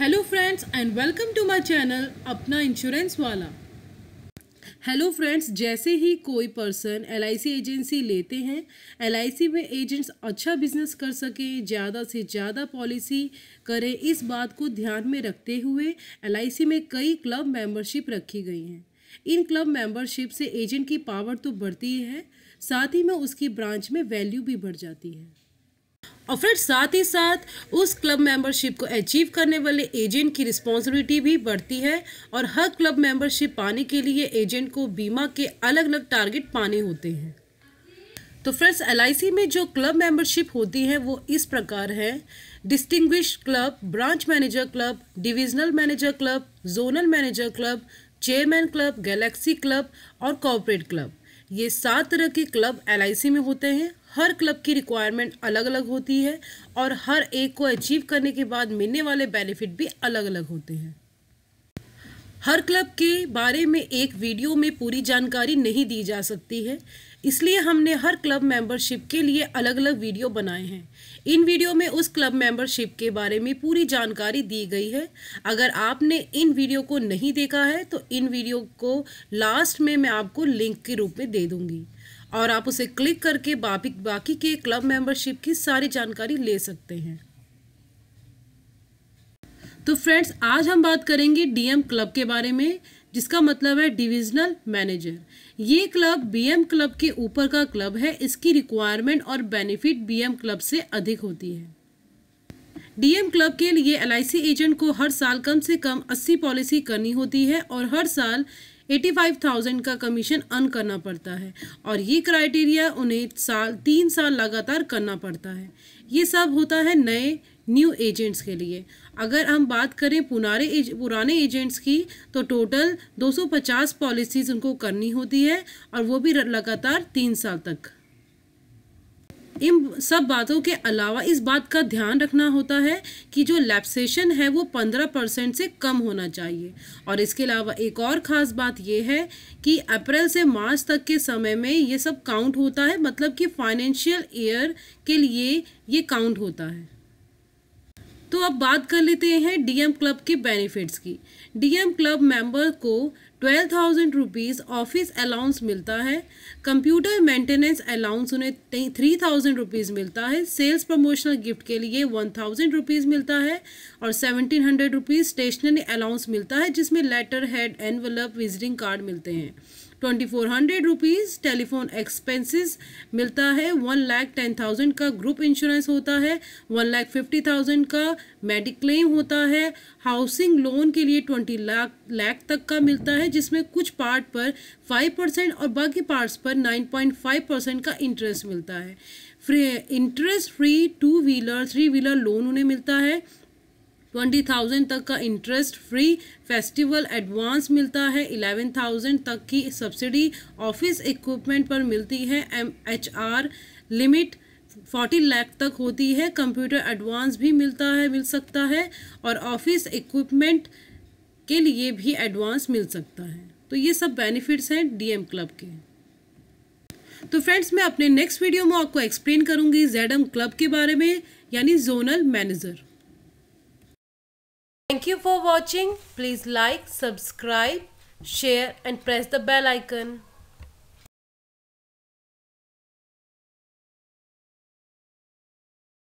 hello friends and welcome to my channel अपना insurance वाला hello friends जैसे ही कोई पर्सन एल एजेंसी लेते हैं एल में एजेंट्स अच्छा बिजनेस कर सकें ज़्यादा से ज़्यादा पॉलिसी करें इस बात को ध्यान में रखते हुए एल में कई क्लब मेंबरशिप रखी गई हैं इन क्लब मेंबरशिप से एजेंट की पावर तो बढ़ती है साथ ही में उसकी ब्रांच में वैल्यू भी बढ़ जाती है और फिर साथ ही साथ उस क्लब मेंबरशिप को अचीव करने वाले एजेंट की रिस्पॉन्सिबिलिटी भी बढ़ती है और हर क्लब मेंबरशिप पाने के लिए एजेंट को बीमा के अलग अलग टारगेट पाने होते हैं तो फ्रेंड्स एल में जो क्लब मेंबरशिप होती है वो इस प्रकार है distinguish club branch manager club divisional manager club zonal manager club chairman club galaxy club और कॉरपोरेट क्लब ये सात तरह के क्लब एल में होते हैं हर क्लब की रिक्वायरमेंट अलग अलग होती है और हर एक को अचीव करने के बाद मिलने वाले बेनिफिट भी अलग अलग होते हैं हर क्लब के बारे में एक वीडियो में पूरी जानकारी नहीं दी जा सकती है इसलिए हमने हर क्लब मेंबरशिप के लिए अलग अलग वीडियो बनाए हैं इन वीडियो में उस क्लब मेंबरशिप के बारे में पूरी जानकारी दी गई है अगर आपने इन वीडियो को नहीं देखा है तो इन वीडियो को लास्ट में मैं आपको लिंक के रूप में दे दूँगी और आप उसे क्लिक करके बाकी के क्लब मेंबरशिप की सारी जानकारी ले सकते हैं तो फ्रेंड्स आज हम बात करेंगे डीएम क्लब के बारे में जिसका मतलब है डिविजनल मैनेजर ये क्लब बीएम क्लब के ऊपर का क्लब है इसकी रिक्वायरमेंट और बेनिफिट बीएम क्लब से अधिक होती है डीएम क्लब के लिए एल एजेंट को हर साल कम से कम 80 पॉलिसी करनी होती है और हर साल 85,000 का कमीशन अर्न करना पड़ता है और ये क्राइटेरिया उन्हें साल तीन साल लगातार करना पड़ता है ये सब होता है नए न्यू एजेंट्स के लिए अगर हम बात करें पुनारे एज, पुराने एजेंट्स की तो टोटल 250 पॉलिसीज़ उनको करनी होती है और वो भी लगातार तीन साल तक इन सब बातों के अलावा इस बात का ध्यान रखना होता है कि जो लैप्सेशन है वो पंद्रह परसेंट से कम होना चाहिए और इसके अलावा एक और ख़ास बात ये है कि अप्रैल से मार्च तक के समय में ये सब काउंट होता है मतलब कि फाइनेंशियल ईयर के लिए ये काउंट होता है तो अब बात कर लेते हैं डीएम क्लब के बेनिफिट्स की डीएम क्लब मेंबर को twelve thousand rupees office allowance मिलता है कंप्यूटर मेंटेनेंस अलाउंस उन्हें थ्री थाउजेंड रुपीज़ मिलता है सेल्स प्रमोशनल गिफ्ट के लिए वन थाउजेंड रुपीज़ मिलता है और seventeen hundred rupees stationery allowance मिलता है जिसमें letter head envelope visiting card मिलते हैं twenty four hundred rupees telephone expenses मिलता है वन लाख टेन थाउजेंड का ग्रुप इंश्योरेंस होता है वन लाख फिफ्टी थाउजेंड का मेडिक्लेम होता है हाउसिंग लोन के लिए ट्वेंटी लाख लाख तक का मिलता है है जिसमें कुछ पार्ट पर 5 परसेंट और बाकी पार्ट्स पर 9.5 परसेंट का इंटरेस्ट मिलता है free interest free two wheeler three wheeler loan उन्हें मिलता है ट्वेंटी थाउजेंड तक का इंटरेस्ट फ्री फेस्टिवल एडवांस मिलता है इलेवन थाउजेंड तक की सब्सिडी ऑफिस इक्विपमेंट पर मिलती है M H R limit forty lakh तक होती है कंप्यूटर एडवांस भी मिलता है मिल सकता है और ऑफिस इक्विपमेंट के लिए भी एडवांस मिल सकता है तो ये सब बेनिफिट्स हैं डीएम क्लब के तो फ्रेंड्स मैं अपने नेक्स्ट वीडियो में आपको एक्सप्लेन करूंगी जेड क्लब के बारे में यानी zonal manager thank you for watching please like subscribe share and press the bell icon